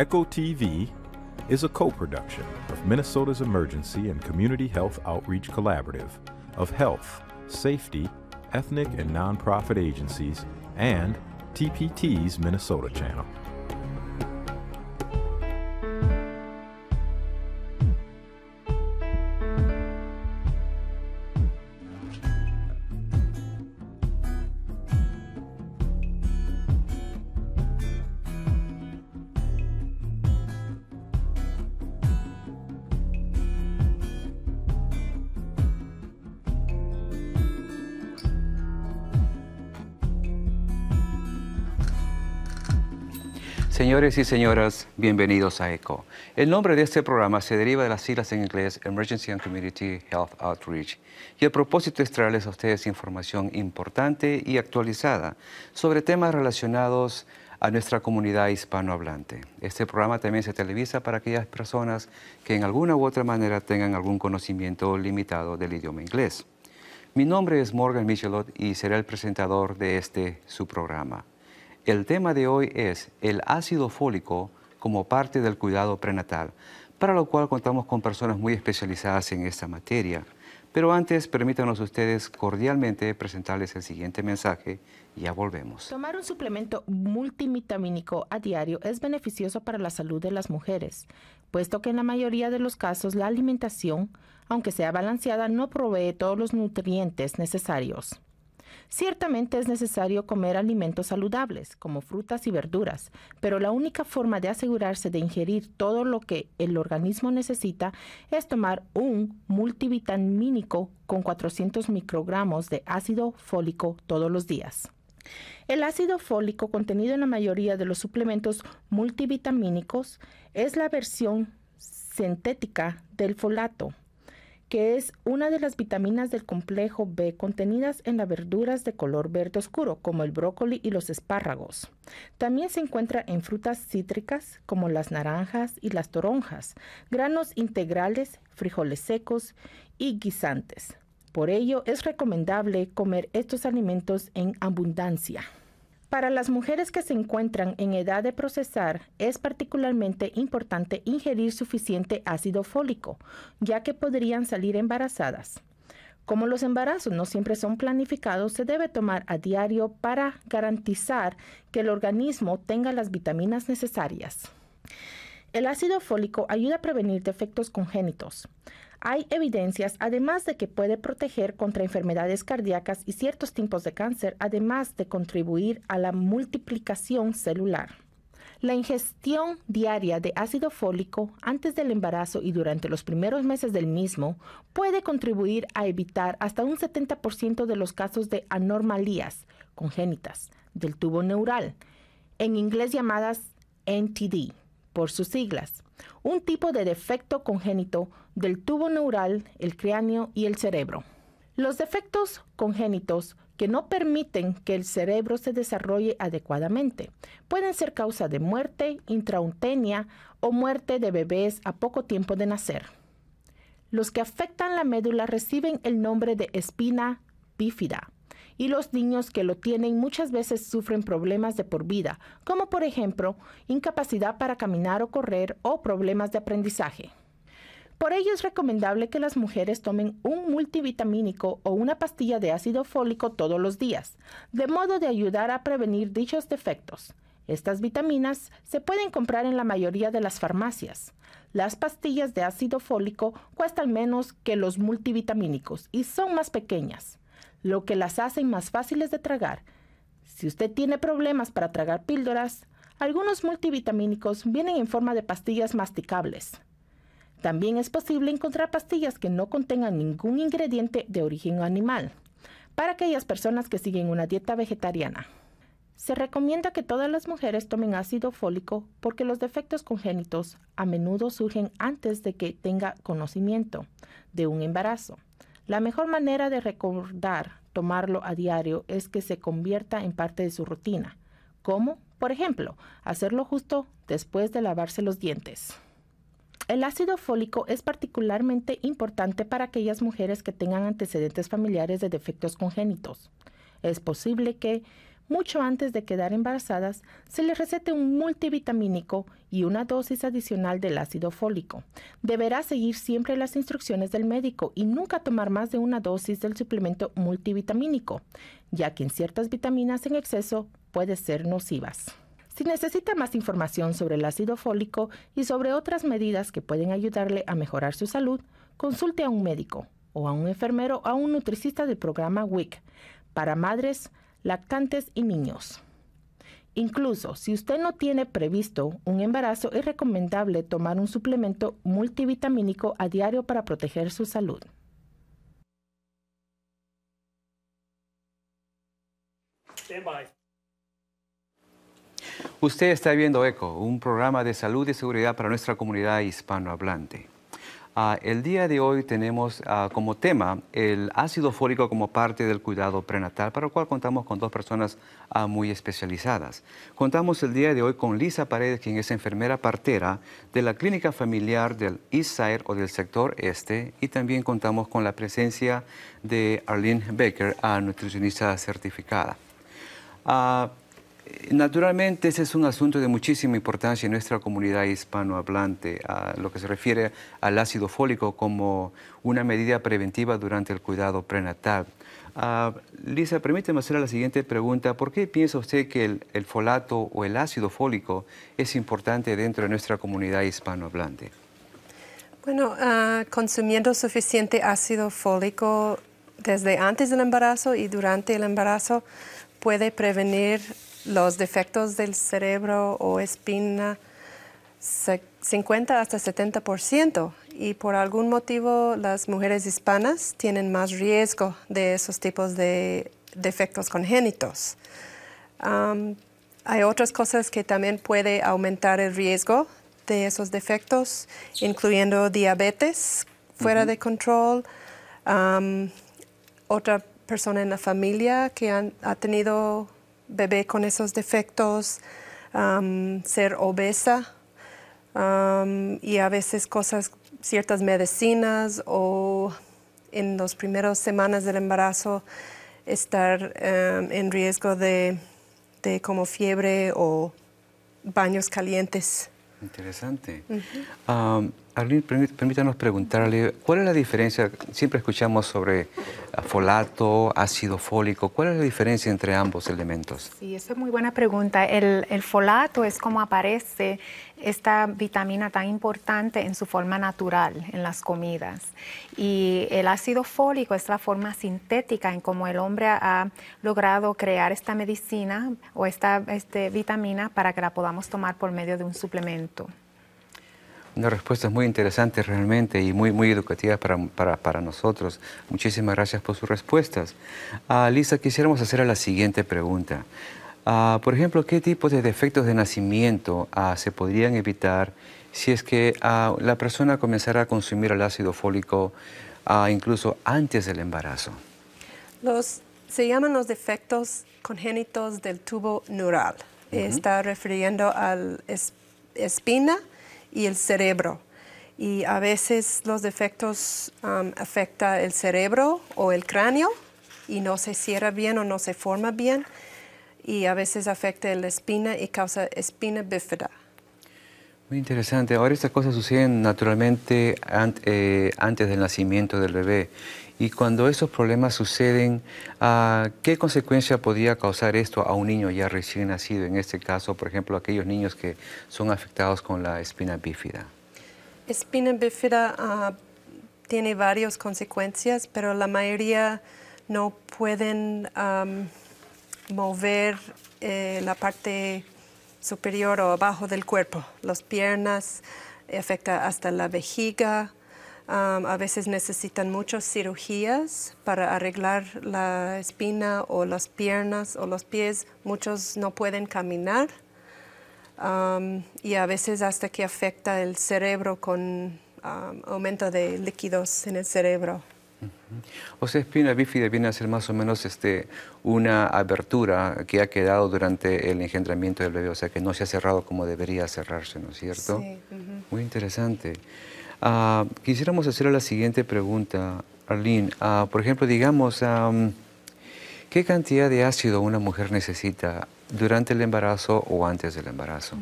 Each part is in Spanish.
Echo TV is a co-production of Minnesota's Emergency and Community Health Outreach Collaborative of health, safety, ethnic and nonprofit agencies, and TPT's Minnesota channel. Señores y señoras, bienvenidos a Eco. El nombre de este programa se deriva de las siglas en inglés Emergency and Community Health Outreach y el propósito es traerles a ustedes información importante y actualizada sobre temas relacionados a nuestra comunidad hispanohablante. Este programa también se televisa para aquellas personas que en alguna u otra manera tengan algún conocimiento limitado del idioma inglés. Mi nombre es Morgan Michelot y seré el presentador de este su programa. El tema de hoy es el ácido fólico como parte del cuidado prenatal, para lo cual contamos con personas muy especializadas en esta materia. Pero antes, permítanos ustedes cordialmente presentarles el siguiente mensaje. Ya volvemos. Tomar un suplemento multivitamínico a diario es beneficioso para la salud de las mujeres, puesto que en la mayoría de los casos la alimentación, aunque sea balanceada, no provee todos los nutrientes necesarios. Ciertamente es necesario comer alimentos saludables, como frutas y verduras, pero la única forma de asegurarse de ingerir todo lo que el organismo necesita es tomar un multivitamínico con 400 microgramos de ácido fólico todos los días. El ácido fólico contenido en la mayoría de los suplementos multivitamínicos es la versión sintética del folato, que es una de las vitaminas del complejo B contenidas en las verduras de color verde oscuro, como el brócoli y los espárragos. También se encuentra en frutas cítricas, como las naranjas y las toronjas, granos integrales, frijoles secos y guisantes. Por ello, es recomendable comer estos alimentos en abundancia. Para las mujeres que se encuentran en edad de procesar, es particularmente importante ingerir suficiente ácido fólico, ya que podrían salir embarazadas. Como los embarazos no siempre son planificados, se debe tomar a diario para garantizar que el organismo tenga las vitaminas necesarias. El ácido fólico ayuda a prevenir defectos congénitos. Hay evidencias, además de que puede proteger contra enfermedades cardíacas y ciertos tipos de cáncer, además de contribuir a la multiplicación celular. La ingestión diaria de ácido fólico antes del embarazo y durante los primeros meses del mismo puede contribuir a evitar hasta un 70% de los casos de anormalías congénitas del tubo neural, en inglés llamadas NTD por sus siglas, un tipo de defecto congénito del tubo neural, el cráneo y el cerebro. Los defectos congénitos que no permiten que el cerebro se desarrolle adecuadamente pueden ser causa de muerte intrautenia o muerte de bebés a poco tiempo de nacer. Los que afectan la médula reciben el nombre de espina bífida y los niños que lo tienen muchas veces sufren problemas de por vida, como por ejemplo incapacidad para caminar o correr o problemas de aprendizaje. Por ello es recomendable que las mujeres tomen un multivitamínico o una pastilla de ácido fólico todos los días, de modo de ayudar a prevenir dichos defectos. Estas vitaminas se pueden comprar en la mayoría de las farmacias. Las pastillas de ácido fólico cuestan menos que los multivitamínicos y son más pequeñas lo que las hacen más fáciles de tragar. Si usted tiene problemas para tragar píldoras, algunos multivitamínicos vienen en forma de pastillas masticables. También es posible encontrar pastillas que no contengan ningún ingrediente de origen animal, para aquellas personas que siguen una dieta vegetariana. Se recomienda que todas las mujeres tomen ácido fólico porque los defectos congénitos a menudo surgen antes de que tenga conocimiento de un embarazo. La mejor manera de recordar tomarlo a diario es que se convierta en parte de su rutina. como, Por ejemplo, hacerlo justo después de lavarse los dientes. El ácido fólico es particularmente importante para aquellas mujeres que tengan antecedentes familiares de defectos congénitos. Es posible que mucho antes de quedar embarazadas, se le recete un multivitamínico y una dosis adicional del ácido fólico. Deberá seguir siempre las instrucciones del médico y nunca tomar más de una dosis del suplemento multivitamínico, ya que en ciertas vitaminas en exceso puede ser nocivas. Si necesita más información sobre el ácido fólico y sobre otras medidas que pueden ayudarle a mejorar su salud, consulte a un médico o a un enfermero o a un nutricista del programa WIC para madres lactantes y niños. Incluso si usted no tiene previsto un embarazo, es recomendable tomar un suplemento multivitamínico a diario para proteger su salud. Usted está viendo ECO, un programa de salud y seguridad para nuestra comunidad hispanohablante. Ah, el día de hoy tenemos ah, como tema el ácido fólico como parte del cuidado prenatal, para lo cual contamos con dos personas ah, muy especializadas. Contamos el día de hoy con Lisa Paredes, quien es enfermera partera de la clínica familiar del Eastside o del sector este, y también contamos con la presencia de Arlene Baker, nutricionista certificada. Naturalmente, ese es un asunto de muchísima importancia en nuestra comunidad hispanohablante, a lo que se refiere al ácido fólico como una medida preventiva durante el cuidado prenatal. Ah, Lisa, permíteme hacer la siguiente pregunta. ¿Por qué piensa usted que el, folato o el ácido fólico es importante dentro de nuestra comunidad hispanohablante? Bueno, ah, consumiendo suficiente ácido fólico desde antes del embarazo y durante el embarazo puede prevenir los defectos del cerebro o espina 50 hasta 70% y por algún motivo las mujeres hispanas tienen más riesgo de esos tipos de defectos congénitos. hay otras cosas que también puede aumentar el riesgo de esos defectos, incluyendo diabetes fuera de control, otra persona en la familia que ha tenido bebé con esos defectos, ser obesa y a veces cosas, ciertas medicinas o en las primeras semanas del embarazo estar en riesgo de, como fiebre o baños calientes. Interesante permítanos preguntarle, ¿cuál es la diferencia? Siempre escuchamos sobre ah, folato, ácido fólico. ¿Cuál es la diferencia entre ambos elementos? Sí, esa es muy buena pregunta. El, folato es como aparece esta vitamina tan importante en su forma natural, en las comidas. Y el ácido fólico es la forma sintética en cómo el hombre ha logrado crear esta medicina o esta este, vitamina para que la podamos tomar por medio de un suplemento. Unas respuestas muy interesante realmente y muy, muy educativas para, para, para nosotros. Muchísimas gracias por sus respuestas. Ah, Lisa, quisiéramos hacer la siguiente pregunta. Ah, por ejemplo, ¿qué tipos de defectos de nacimiento ah, se podrían evitar si es que la persona comenzara a consumir el ácido fólico incluso antes del embarazo? Los, se llaman los defectos congénitos del tubo neural. Está refiriendo a la espina y el cerebro. Y a veces los defectos um, afecta afectan el cerebro o el cráneo y no se cierra bien o no se forma bien. Y a veces afecta la espina y causa espina bífida. Muy interesante. Ahora estas cosas suceden naturalmente eh, antes del nacimiento del bebé y cuando esos problemas suceden, ah, ¿qué consecuencia podría causar esto a un niño ya recién nacido? En este caso, por ejemplo, aquellos niños que son afectados con la espina bífida. Espina bífida ah, tiene varias consecuencias, pero la mayoría no pueden mover eh, la parte superior o abajo del cuerpo, las piernas, afecta hasta la vejiga, a veces necesitan muchas cirugías para arreglar la espina o las piernas o los pies. Muchos no pueden caminar y a veces hasta que afecta el cerebro con aumento de líquidos en el cerebro. O sea, espina bifida viene a ser más o menos este, una abertura que ha quedado durante el engendramiento del bebé, o sea que no se ha cerrado como debería cerrarse, ¿no es cierto? Sí, Muy interesante. Ah, quisiéramos hacer la siguiente pregunta, Arlene. Ah, por ejemplo, digamos, ¿qué cantidad de ácido una mujer necesita durante el embarazo o antes del embarazo?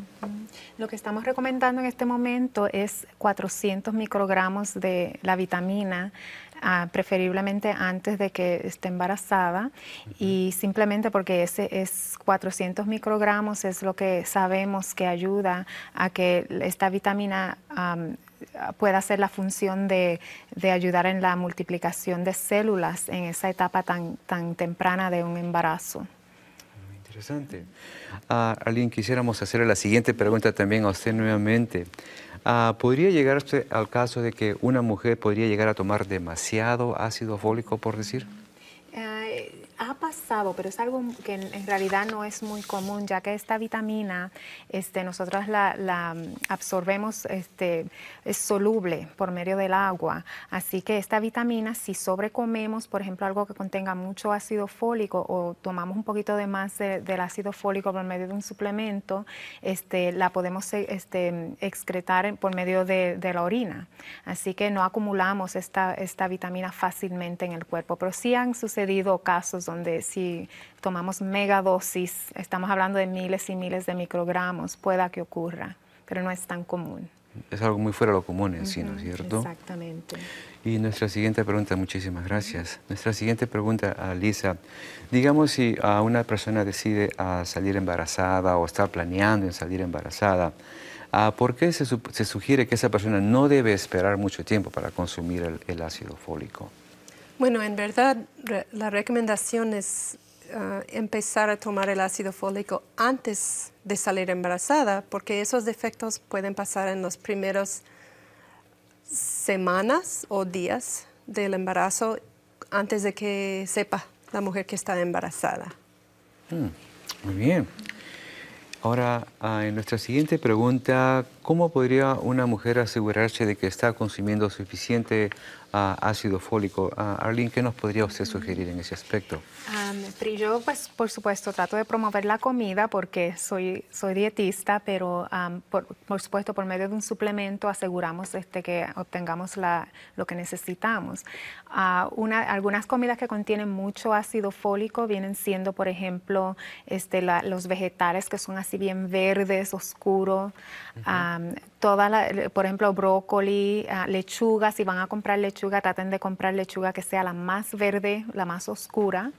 Lo que estamos recomendando en este momento es 400 microgramos de la vitamina, ah, preferiblemente antes de que esté embarazada, y simplemente porque ese es 400 microgramos es lo que sabemos que ayuda a que esta vitamina pueda hacer la función de, de, ayudar en la multiplicación de células en esa etapa tan, tan temprana de un embarazo. Muy interesante. Uh, Alguien quisiéramos hacerle la siguiente pregunta también a usted nuevamente. Ah, ¿Podría llegar usted al caso de que una mujer podría llegar a tomar demasiado ácido fólico, por decir? ha pasado, pero es algo que en, realidad no es muy común, ya que esta vitamina, este, nosotros la, mm, absorbemos, este, es soluble por medio del agua. Así que esta vitamina, si sobrecomemos, por ejemplo, algo que contenga mucho ácido fólico o tomamos un poquito de más del ácido fólico por medio de un suplemento, este, la podemos e, este, mm, excretar por medio de, la orina. Así que no acumulamos esta, esta vitamina fácilmente en el cuerpo. Pero sí han sucedido casos donde si tomamos megadosis, estamos hablando de miles y miles de microgramos, pueda que ocurra, pero no es tan común. Es algo muy fuera de lo común en sí, ¿no es cierto? Exactamente. Y nuestra siguiente pregunta, muchísimas gracias. Nuestra siguiente pregunta a Lisa. Digamos si a una persona decide ah, salir embarazada o está planeando en salir embarazada, ah, ¿por qué se, sugiere que esa persona no debe esperar mucho tiempo para consumir el ácido fólico? Bueno, en verdad la recomendación es ah, empezar a tomar el ácido fólico antes de salir embarazada, porque esos defectos pueden pasar en los primeros semanas o días del embarazo antes de que sepa la mujer que está embarazada. Mm, muy bien. Ahora, ah, en nuestra siguiente pregunta, ¿Cómo podría una mujer asegurarse de que está consumiendo suficiente ah, ácido fólico? Ah, Arlene, ¿qué nos podría usted sugerir en ese aspecto? Um, yo, pues, por supuesto, trato de promover la comida porque soy, soy dietista, pero por, supuesto, por medio de un suplemento aseguramos este, que obtengamos la, lo que necesitamos. algunas comidas que contienen mucho ácido fólico vienen siendo, por ejemplo, este, los vegetales que son así bien verdes, oscuros toda por ejemplo, brócoli, ah, lechuga, si van a comprar lechuga, traten de comprar lechuga que sea la más verde, la más oscura,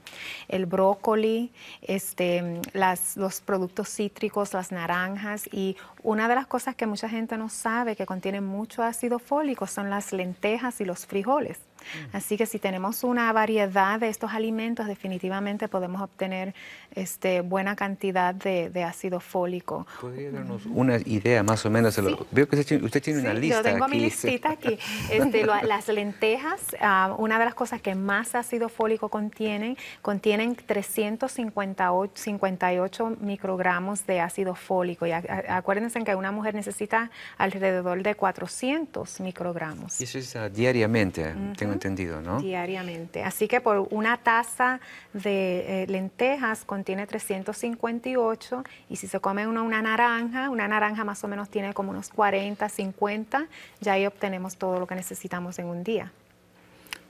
el brócoli, este, los productos cítricos, las naranjas y una de las cosas que mucha gente no sabe que contiene mucho ácido fólico son las lentejas y los frijoles. Mm. Así que si tenemos una variedad de estos alimentos, definitivamente podemos obtener este, buena cantidad de, ácido fólico. ¿Podría mm. darnos una idea más o menos? De Lo, veo que usted, tiene una lista. Yo tengo mi listita aquí. Este, las lentejas, ah, una de las cosas que más ácido fólico contienen, contienen 358 microgramos de ácido fólico. Y acuérdense que una mujer necesita alrededor de 400 microgramos. eso es ah, diariamente. tengo entendido, ¿no? Diariamente. Así que por una taza de eh, lentejas contiene 358 y si se come una naranja, una naranja más o menos tiene como unos 40, 50, ya ahí obtenemos todo lo que necesitamos en un día.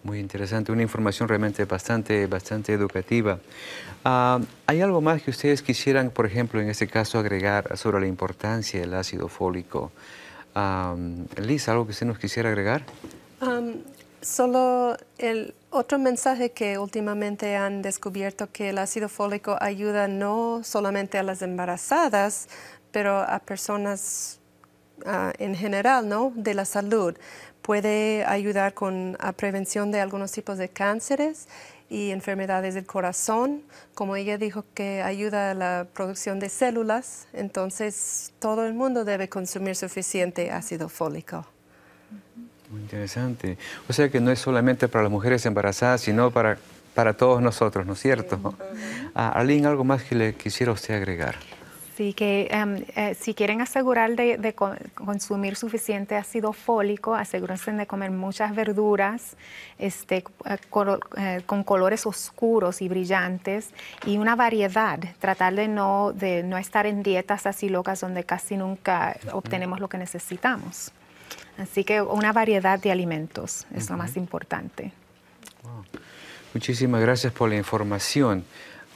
Muy interesante, una información realmente bastante, bastante educativa. Ah, ¿Hay algo más que ustedes quisieran, por ejemplo, en este caso, agregar sobre la importancia del ácido fólico? Ah, Liz, ¿algo que usted nos quisiera agregar? Solo el otro mensaje que últimamente han descubierto que el ácido fólico ayuda no solamente a las embarazadas, pero a personas ah, en general, ¿no? De la salud. Puede ayudar con la prevención de algunos tipos de cánceres y enfermedades del corazón. Como ella dijo que ayuda a la producción de células, entonces todo el mundo debe consumir suficiente ácido fólico. Muy interesante. O sea que no es solamente para las mujeres embarazadas, sino para, para todos nosotros, ¿no es cierto? Aline, ah, ¿algo más que le quisiera usted agregar? Sí, que em, eh, si quieren asegurar de, consumir suficiente ácido fólico, asegúrense de comer muchas verduras este, eh, eh, con colores oscuros y brillantes y una variedad. Tratar de no, de no estar en dietas así locas donde casi nunca obtenemos lo que necesitamos. Así que una variedad de alimentos es lo más importante. Muchísimas gracias por la información.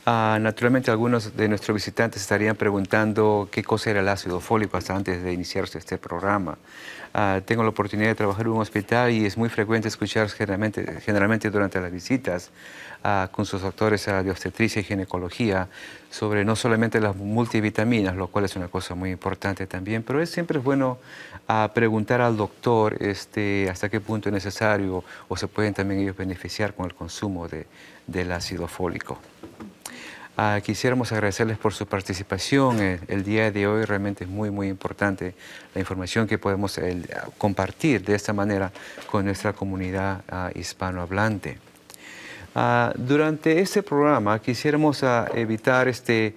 Ah, naturalmente algunos de nuestros visitantes estarían preguntando qué cosa era el ácido fólico hasta antes de iniciarse este programa. Ah, tengo la oportunidad de trabajar en un hospital y es muy frecuente escuchar generalmente, generalmente durante las visitas ah, con sus doctores de obstetricia y ginecología sobre no solamente las multivitaminas, lo cual es una cosa muy importante también, pero es siempre es bueno preguntar al doctor este, hasta qué punto es necesario o se pueden también ellos beneficiar con el consumo de, del ácido fólico. Ah, quisiéramos agradecerles por su participación. Eh, el, día de hoy realmente es muy, muy importante la información que podemos ah, compartir de esta manera con nuestra comunidad ah, hispanohablante. durante este programa quisiéramos evitar este,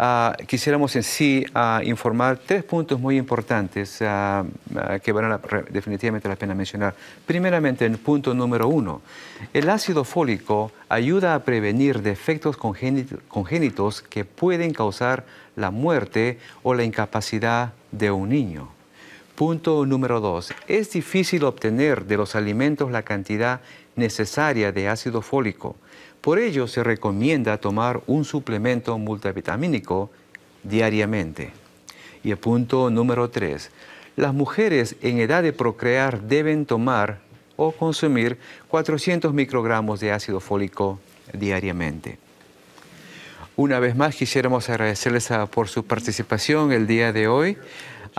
Ah, quisiéramos en sí ah, informar tres puntos muy importantes ah, que van a definitivamente la pena mencionar. Primeramente, el punto número uno, el ácido fólico ayuda a prevenir defectos congénitos que pueden causar la muerte o la incapacidad de un niño. Punto número dos, es difícil obtener de los alimentos la cantidad necesaria de ácido fólico por ello se recomienda tomar un suplemento multivitamínico diariamente. Y el punto número 3. Las mujeres en edad de procrear deben tomar o consumir 400 microgramos de ácido fólico diariamente. Una vez más quisiéramos agradecerles ah, por su participación el día de hoy.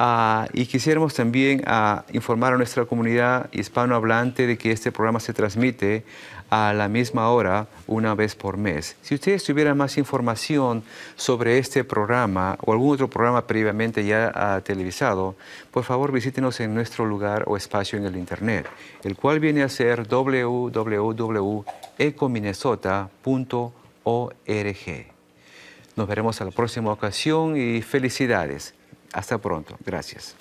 Ah, y quisiéramos también ah, informar a nuestra comunidad hispanohablante de que este programa se transmite a la misma hora una vez por mes. Si ustedes tuvieran más información sobre este programa o algún otro programa previamente ya ah, televisado, por favor visítenos en nuestro lugar o espacio en el Internet, el cual viene a ser www.ecominnesota.org. Nos veremos a la próxima ocasión y felicidades. Hasta pronto. Gracias.